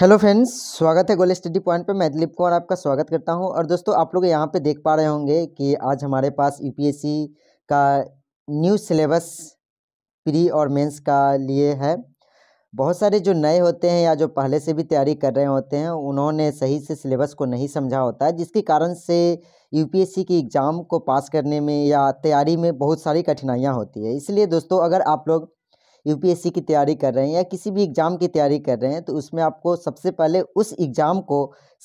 hello friends स्वागत है गोल study point पे मैं दिलीप कुमार आपका स्वागत करता हूं और दोस्तों आप लोग यहां पे देख पा रहे होंगे कि आज हमारे पास यूपीएससी का न्यू सिलेबस प्री और मेंस का लिए है बहुत सारे जो नए होते हैं या जो पहले से भी तैयारी कर रहे होते हैं उन्होंने सही से सिलेबस को नहीं समझा होता है जिसके कारण से यू की एग्ज़ाम को पास करने में या तैयारी में बहुत सारी कठिनाइयाँ होती है इसलिए दोस्तों अगर आप लोग यूपीएससी की तैयारी कर रहे हैं या किसी भी एग्ज़ाम की तैयारी कर रहे हैं तो उसमें आपको सबसे पहले उस एग्ज़ाम को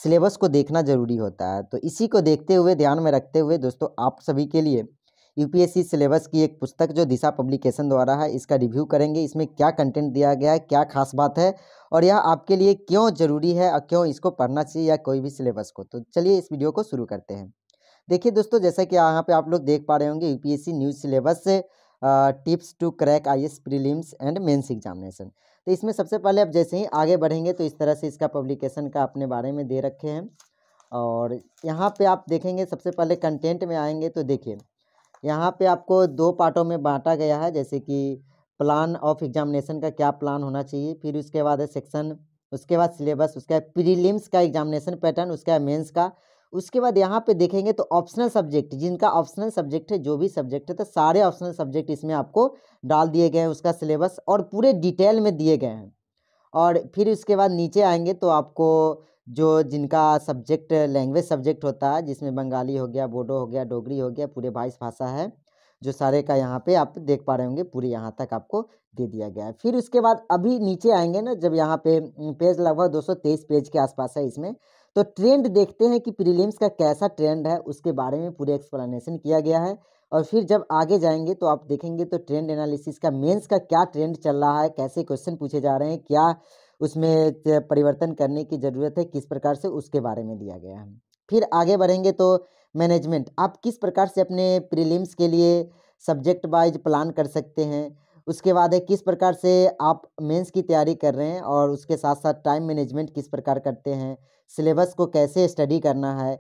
सिलेबस को देखना ज़रूरी होता है तो इसी को देखते हुए ध्यान में रखते हुए दोस्तों आप सभी के लिए यूपीएससी सिलेबस की एक पुस्तक जो दिशा पब्लिकेशन द्वारा है इसका रिव्यू करेंगे इसमें क्या कंटेंट दिया गया है क्या खास बात है और यह आपके लिए क्यों ज़रूरी है और क्यों इसको पढ़ना चाहिए या कोई भी सिलेबस को तो चलिए इस वीडियो को शुरू करते हैं देखिए दोस्तों जैसा कि यहाँ पे आप लोग देख पा रहे होंगे यूपीएससी न्यूज़ सिलेबस से tips to crack I S prelims and mains examination तो इसमें सबसे पहले आप जैसे ही आगे बढ़ेंगे तो इस तरह से इसका पब्लिकेशन का अपने बारे में दे रखे हैं और यहाँ पे आप देखेंगे सबसे पहले कंटेंट में आएंगे तो देखिए यहाँ पे आपको दो पार्टों में बांटा गया है जैसे कि प्लान ऑफ एग्जामिनेशन का क्या प्लान होना चाहिए फिर उसके बाद सेक्शन उसके बाद सिलेबस उसका प्रीलिम्स का एग्जामिनेशन पैटर्न उसका मेंस का उसके बाद यहाँ पे देखेंगे तो ऑप्शनल सब्जेक्ट जिनका ऑप्शनल सब्जेक्ट है जो भी सब्जेक्ट है तो सारे ऑप्शनल सब्जेक्ट इसमें आपको डाल दिए गए हैं उसका सिलेबस और पूरे डिटेल में दिए गए हैं और फिर उसके बाद नीचे आएंगे तो आपको जो जिनका सब्जेक्ट लैंग्वेज सब्जेक्ट होता है जिसमें बंगाली हो गया बोडो हो गया डोगरी हो गया पूरे बाईस भाषा है जो सारे का यहाँ पे आप देख पा रहे होंगे पूरे यहाँ तक आपको दे दिया गया है फिर उसके बाद अभी नीचे आएंगे ना जब यहाँ पे पेज लगभग तेईस पेज के आसपास है इसमें तो ट्रेंड देखते हैं कि प्रीलिम्स का कैसा ट्रेंड है उसके बारे में पूरे एक्सप्लेनेशन किया गया है और फिर जब आगे जाएंगे तो आप देखेंगे तो ट्रेंड एनालिसिस का मेंस का क्या ट्रेंड चल रहा है कैसे क्वेश्चन पूछे जा रहे हैं क्या उसमें परिवर्तन करने की ज़रूरत है किस प्रकार से उसके बारे में दिया गया है फिर आगे बढ़ेंगे तो मैनेजमेंट आप किस प्रकार से अपने प्रीलिम्स के लिए सब्जेक्ट वाइज प्लान कर सकते हैं उसके बाद है किस प्रकार से आप मेंस की तैयारी कर रहे हैं और उसके साथ साथ टाइम मैनेजमेंट किस प्रकार करते हैं सिलेबस को कैसे स्टडी करना है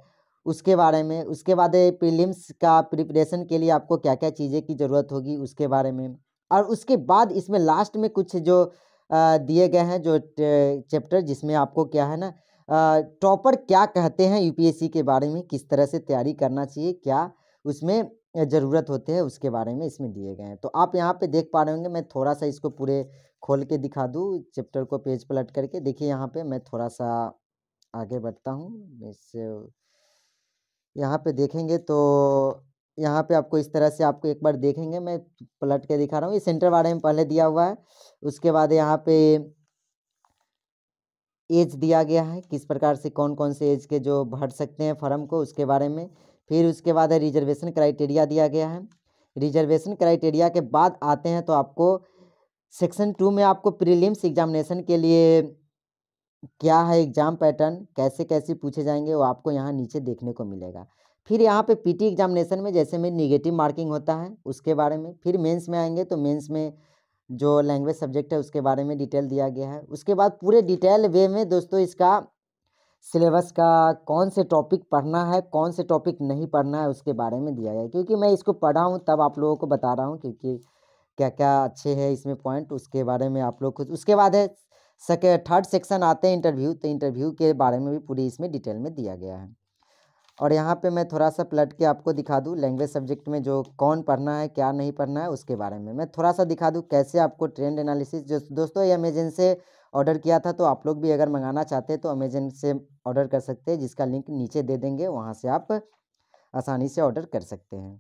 उसके बारे में उसके बाद प्रीलिम्स का प्रिपरेशन के लिए आपको क्या क्या चीज़ें की ज़रूरत होगी उसके बारे में और उसके बाद इसमें लास्ट में कुछ जो दिए गए हैं जो चैप्टर जिसमें आपको क्या है ना टॉपर क्या कहते हैं यूपीएससी के बारे में किस तरह से तैयारी करना चाहिए क्या उसमें ज़रूरत होते हैं उसके बारे में इसमें दिए गए हैं तो आप यहाँ पे देख पा रहे होंगे मैं थोड़ा सा इसको पूरे खोल के दिखा दूँ चैप्टर को पेज पलट करके देखिए यहाँ पे मैं थोड़ा सा आगे बढ़ता हूँ इससे यहाँ पे देखेंगे तो यहाँ पे आपको इस तरह से आपको एक बार देखेंगे मैं पलट के दिखा रहा हूँ ये सेंटर बारे में पहले दिया हुआ है उसके बाद यहाँ पे एज दिया गया है किस प्रकार से कौन कौन से एज के जो भर सकते हैं फॉर्म को उसके बारे में फिर उसके बाद है रिजर्वेशन क्राइटेरिया दिया गया है रिजर्वेशन क्राइटेरिया के बाद आते हैं तो आपको सेक्शन टू में आपको प्रीलिम्स एग्जामिनेशन के लिए क्या है एग्ज़ाम पैटर्न कैसे कैसे पूछे जाएंगे वो आपको यहाँ नीचे देखने को मिलेगा फिर यहाँ पे पीटी एग्जामिनेशन में जैसे में निगेटिव मार्किंग होता है उसके बारे में फिर मेंस में आएंगे तो मेंस में जो लैंग्वेज सब्जेक्ट है उसके बारे में डिटेल दिया गया है उसके बाद पूरे डिटेल वे में दोस्तों इसका सिलेबस का कौन से टॉपिक पढ़ना है कौन से टॉपिक नहीं पढ़ना है उसके बारे में दिया गया है क्योंकि मैं इसको पढ़ा हूँ तब आप लोगों को बता रहा हूँ क्योंकि क्या क्या अच्छे हैं इसमें पॉइंट उसके बारे में आप लोग खुद उसके बाद है सेके थर्ड सेक्शन आते हैं इंटरव्यू तो इंटरव्यू के बारे में भी पूरी इसमें डिटेल में दिया गया है और यहाँ पे मैं थोड़ा सा पलट के आपको दिखा दूँ लैंग्वेज सब्जेक्ट में जो कौन पढ़ना है क्या नहीं पढ़ना है उसके बारे में मैं थोड़ा सा दिखा दूँ कैसे आपको ट्रेंड एनालिसिस जो दोस्तों ये अमेजन से ऑर्डर किया था तो आप लोग भी अगर मंगाना चाहते हैं तो अमेजन से ऑर्डर कर सकते हैं जिसका लिंक नीचे दे देंगे वहाँ से आप आसानी से ऑर्डर कर सकते हैं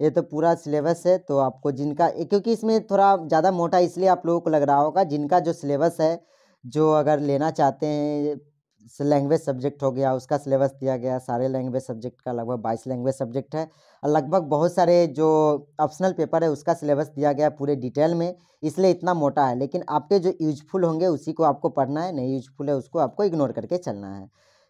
ये तो पूरा सिलेबस है तो आपको जिनका क्योंकि इसमें थोड़ा ज़्यादा मोटा इसलिए आप लोगों को लग रहा होगा जिनका जो सिलेबस है जो अगर लेना चाहते हैं लैंग्वेज सब्जेक्ट हो गया उसका सिलेबस दिया गया सारे लैंग्वेज सब्जेक्ट का लगभग बाईस लैंग्वेज सब्जेक्ट है और लगभग बहुत सारे जो ऑप्शनल पेपर है उसका सिलेबस दिया गया पूरे डिटेल में इसलिए इतना मोटा है लेकिन आपके जो यूजफुल होंगे उसी को आपको पढ़ना है नहीं यूजफुल है उसको आपको इग्नोर करके चलना है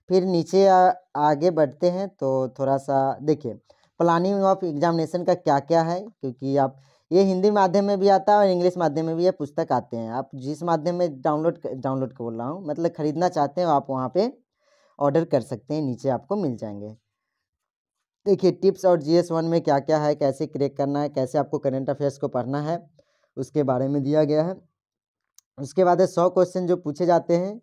फिर नीचे आ, आगे बढ़ते हैं तो थोड़ा सा देखिए प्लानिंग ऑफ एग्जामिनेशन का क्या क्या है क्योंकि आप ये हिंदी माध्यम में भी आता है और इंग्लिश माध्यम में भी ये पुस्तक आते हैं आप जिस माध्यम में डाउनलोड डाउनलोड बोल रहा हूँ मतलब ख़रीदना चाहते हैं आप वहाँ पे ऑर्डर कर सकते हैं नीचे आपको मिल जाएंगे देखिए टिप्स और जी वन में क्या क्या है कैसे क्रेक करना है कैसे आपको करेंट अफेयर्स को पढ़ना है उसके बारे में दिया गया है उसके बाद है सौ क्वेश्चन जो पूछे जाते हैं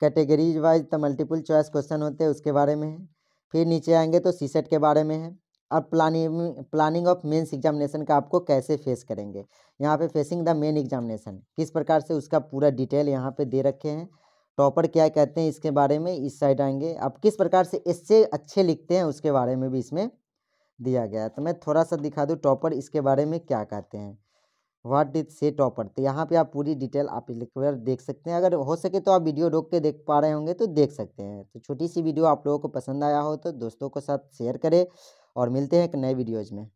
कैटेगरीज वाइज तो मल्टीपल चॉइस क्वेश्चन होते हैं उसके बारे में है फिर नीचे आएंगे तो सीसेट के बारे में है और planning planning of mains examination का आपको कैसे फेस करेंगे यहाँ पे फेसिंग द मेन एग्जामिनेशन किस प्रकार से उसका पूरा डिटेल यहाँ पे दे रखे हैं टॉपर क्या कहते हैं इसके बारे में इस साइड आएंगे आप किस प्रकार से इससे अच्छे लिखते हैं उसके बारे में भी इसमें दिया गया है तो मैं थोड़ा सा दिखा दूँ टॉपर इसके बारे में क्या कहते हैं वाट डिज से टॉपर तो यहाँ पर आप पूरी डिटेल आप लिखकर देख सकते हैं अगर हो सके तो आप वीडियो रोक के देख पा रहे होंगे तो देख सकते हैं तो छोटी सी वीडियो आप लोगों को पसंद आया हो तो दोस्तों के साथ शेयर करें और मिलते हैं एक नए वीडियोज़ में